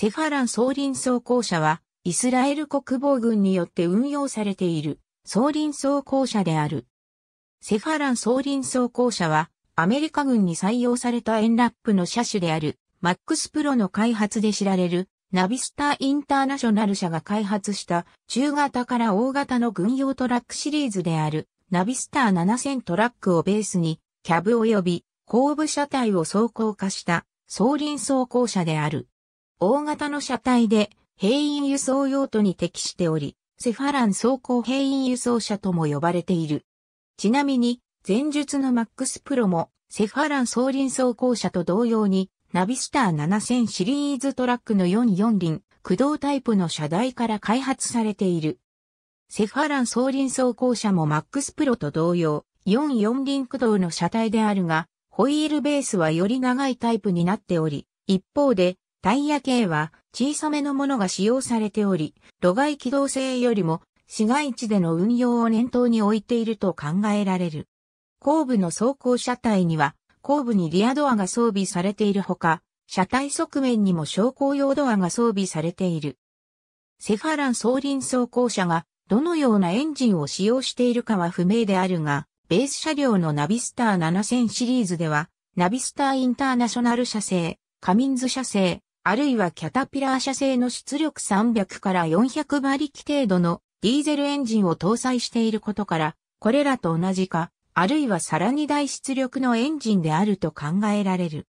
セファラン総輪装甲車は、イスラエル国防軍によって運用されている、総輪装甲車である。セファラン総輪装甲車は、アメリカ軍に採用されたエンラップの車種である、マックスプロの開発で知られる、ナビスターインターナショナル社が開発した中型から大型の軍用トラックシリーズであるナビスター7000トラックをベースにキャブ及び後部車体を走行化した総輪走行車である。大型の車体で兵員輸送用途に適しており、セファラン装甲兵員輸送車とも呼ばれている。ちなみに、前述のマックスプロも、セファラン総輪装甲車と同様に、ナビスター7000シリーズトラックの44輪、駆動タイプの車台から開発されている。セファラン総輪装甲車もマックスプロと同様、44輪駆動の車体であるが、ホイールベースはより長いタイプになっており、一方で、タイヤ系は小さめのものが使用されており、路外機動性よりも市街地での運用を念頭に置いていると考えられる。後部の走行車体には後部にリアドアが装備されているほか、車体側面にも昇降用ドアが装備されている。セファラン送輪走行車がどのようなエンジンを使用しているかは不明であるが、ベース車両のナビスター7000シリーズでは、ナビスターインターナショナル社製、カミンズ社製、あるいはキャタピラー社製の出力300から400馬力程度のディーゼルエンジンを搭載していることから、これらと同じか、あるいはさらに大出力のエンジンであると考えられる。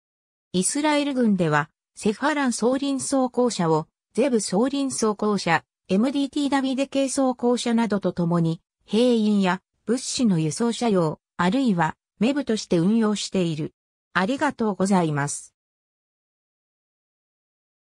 イスラエル軍では、セファラン総輪装甲車を、ゼブ総輪装甲車、MDT ダビデ系装甲車などとともに、兵員や物資の輸送車用、あるいは、メブとして運用している。ありがとうございます。